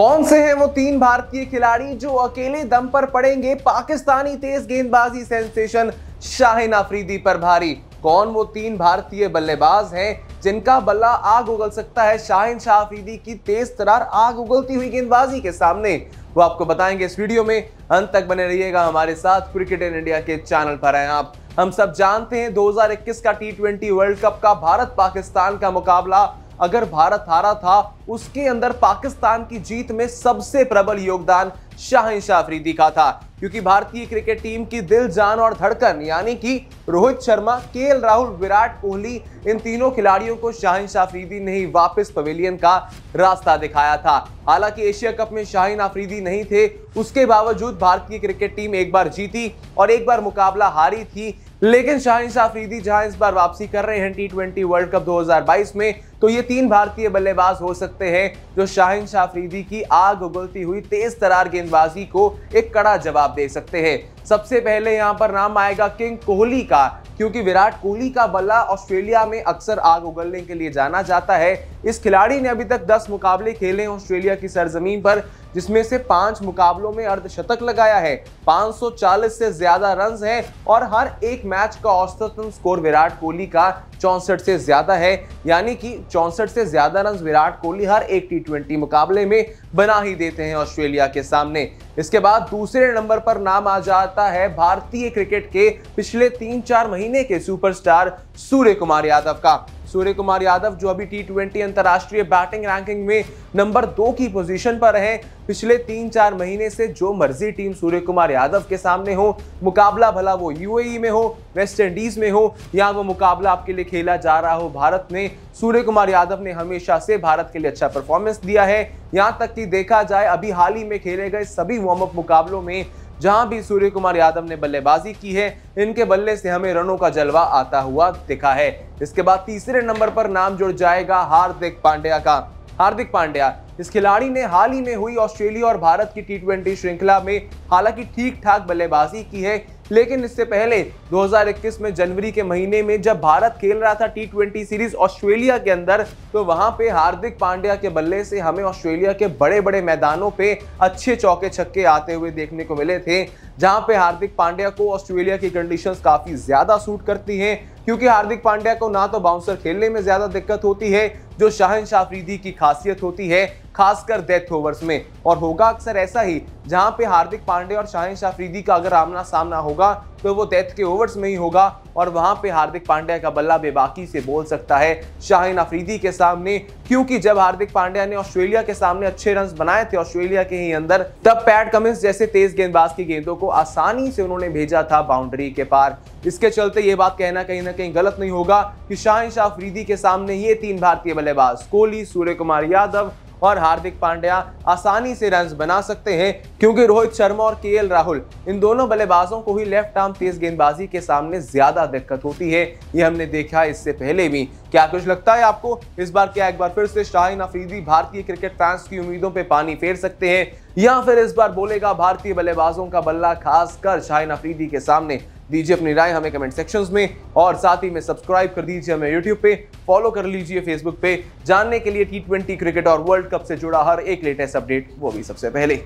कौन से हैं वो तीन भारतीय खिलाड़ी जो अकेले दम पर पड़ेंगे पाकिस्तानी तेज गेंदबाजी सेंसेशन शाहिन आफरीदी पर भारी कौन वो तीन भारतीय बल्लेबाज हैं जिनका बल्ला आग उगल सकता है शाहिन शाह अफरीदी की तेज तरार आग उगलती हुई गेंदबाजी के सामने वो आपको बताएंगे इस वीडियो में अंत तक बने रहिएगा हमारे साथ क्रिकेट इन इंडिया के चैनल पर हैं आप हम सब जानते हैं 2021 का टी वर्ल्ड कप का भारत पाकिस्तान का मुकाबला अगर भारत हारा था उसके अंदर पाकिस्तान की जीत में सबसे प्रबल योगदान शाहिन शाह अफरीदी का था क्योंकि भारतीय क्रिकेट टीम की दिल जान और धड़कन यानी कि रोहित शर्मा के राहुल विराट कोहली इन तीनों खिलाड़ियों को शाहिन अफरीदी ने ही वापस पवेलियन का रास्ता दिखाया था हालांकि एशिया कप में शाहिन आफरीदी नहीं थे उसके बावजूद भारतीय क्रिकेट टीम एक बार जीती और एक बार मुकाबला हारी थी लेकिन शाहिन अफरीदी जहां इस बार वापसी कर रहे हैं टी वर्ल्ड कप दो में तो ये तीन भारतीय बल्लेबाज हो सकते हैं जो शाहिन शाफरीदी की आग उगलती हुई तेज तरार गेंदबाजी को एक कड़ा जवाब दे सकते हैं सबसे पहले यहाँ पर नाम आएगा किंग कोहली का क्योंकि विराट कोहली का बल्ला ऑस्ट्रेलिया में अक्सर आग उगलने के लिए जाना जाता है इस खिलाड़ी ने अभी तक 10 मुकाबले खेले ऑस्ट्रेलिया की सरजमीन पर जिसमें से पांच मुकाबलों में अर्धशतक लगाया है 540 से ज्यादा रन हैं और हर एक मैच का औसतन स्कोर विराट कोहली का चौंसठ से ज्यादा है यानी कि चौंसठ से ज्यादा रन विराट कोहली हर एक टी मुकाबले में बना ही देते हैं ऑस्ट्रेलिया के सामने इसके बाद दूसरे नंबर पर नाम आ जाता है भारतीय क्रिकेट के पिछले तीन चार महीने के सुपरस्टार सूर्य कुमार यादव का सूर्य कुमार यादव जो अभी टी ट्वेंटी अंतर्राष्ट्रीय बैटिंग रैंकिंग में नंबर दो की पोजीशन पर हैं पिछले तीन चार महीने से जो मर्जी टीम सूर्य कुमार यादव के सामने हो मुकाबला भला वो यूएई e में हो वेस्ट इंडीज में हो या वो मुकाबला आपके लिए खेला जा रहा हो भारत में सूर्य कुमार यादव ने हमेशा से भारत के लिए अच्छा परफॉर्मेंस दिया है यहाँ तक कि देखा जाए अभी हाल ही में खेले गए सभी वार्म अप मुकाबलों में जहां भी सूर्य कुमार यादव ने बल्लेबाजी की है इनके बल्ले से हमें रनों का जलवा आता हुआ दिखा है इसके बाद तीसरे नंबर पर नाम जुड़ जाएगा हार्दिक पांड्या का हार्दिक पांड्या इस खिलाड़ी ने हाल ही में हुई ऑस्ट्रेलिया और भारत की टी श्रृंखला में हालांकि ठीक ठाक बल्लेबाजी की है लेकिन इससे पहले 2021 में जनवरी के महीने में जब भारत खेल रहा था टी सीरीज ऑस्ट्रेलिया के अंदर तो वहां पे हार्दिक पांड्या के बल्ले से हमें ऑस्ट्रेलिया के बड़े बड़े मैदानों पे अच्छे चौके छक्के आते हुए देखने को मिले थे जहां पे हार्दिक पांड्या को ऑस्ट्रेलिया की कंडीशंस काफ़ी ज़्यादा सूट करती हैं क्योंकि हार्दिक पांड्या को ना तो बाउंसर खेलने में ज़्यादा दिक्कत होती है जो शाहन शाफरीदी की खासियत होती है खासकर डेथ ओवर्स में और होगा अक्सर ऐसा ही जहां पे हार्दिक पांडे और शाहिन शाफरीदी का अगर आमना सामना होगा तो वो डेथ के ओवर्स में ही होगा और वहां पे हार्दिक पांड्या का बल्ला बेबाकी से बोल सकता है शाहिन अफरीदी के सामने क्योंकि जब हार्दिक पांड्या ने ऑस्ट्रेलिया के सामने अच्छे रन बनाए थे ऑस्ट्रेलिया के ही अंदर तब पैट कमिंस जैसे तेज गेंदबाज की गेंदों को आसानी से उन्होंने भेजा था बाउंड्री के पार इसके चलते ये बात कहना कहीं ना कहीं गलत नहीं होगा कि शाहिन शाह अफरीदी के सामने ये तीन भारतीय बल्लेबाज कोहली सूर्य कुमार यादव और हार्दिक पांड्या आसानी से रन बना सकते हैं क्योंकि रोहित शर्मा और के राहुल इन दोनों बल्लेबाजों को ही लेफ्ट आर्म तेज गेंदबाजी के सामने ज्यादा दिक्कत होती है ये हमने देखा इससे पहले भी क्या कुछ लगता है आपको इस बार क्या एक बार फिर से शाहिन अफरीदी भारतीय क्रिकेट फैंस की उम्मीदों पर पानी फेर सकते हैं या फिर इस बार बोलेगा भारतीय बल्लेबाजों का बल्ला खासकर शाहिन अफरीदी के सामने दीजिए अपनी राय हमें कमेंट सेक्शन में और साथ ही में सब्सक्राइब कर दीजिए हमें यूट्यूब पे फॉलो कर लीजिए फेसबुक पे जानने के लिए टी क्रिकेट और वर्ल्ड कप से जुड़ा हर एक लेटेस्ट अपडेट वो भी सबसे पहले